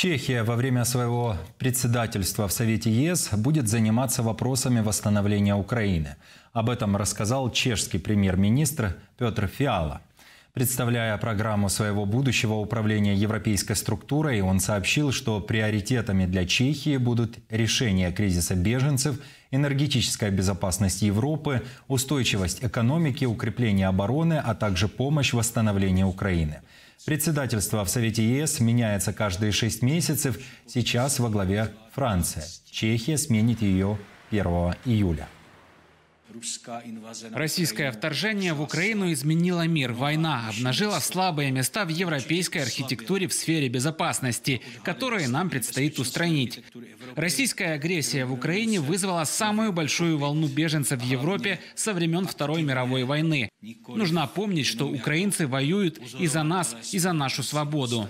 Чехия во время своего председательства в Совете ЕС будет заниматься вопросами восстановления Украины. Об этом рассказал чешский премьер-министр Петр Фиала. Представляя программу своего будущего управления европейской структурой, он сообщил, что приоритетами для Чехии будут решение кризиса беженцев, энергетическая безопасность Европы, устойчивость экономики, укрепление обороны, а также помощь в восстановлении Украины. Председательство в Совете ЕС меняется каждые шесть месяцев. Сейчас во главе Франция. Чехия сменит ее 1 июля. Российское вторжение в Украину изменило мир. Война обнажила слабые места в европейской архитектуре в сфере безопасности, которые нам предстоит устранить. Российская агрессия в Украине вызвала самую большую волну беженцев в Европе со времен Второй мировой войны. Нужно помнить, что украинцы воюют и за нас, и за нашу свободу.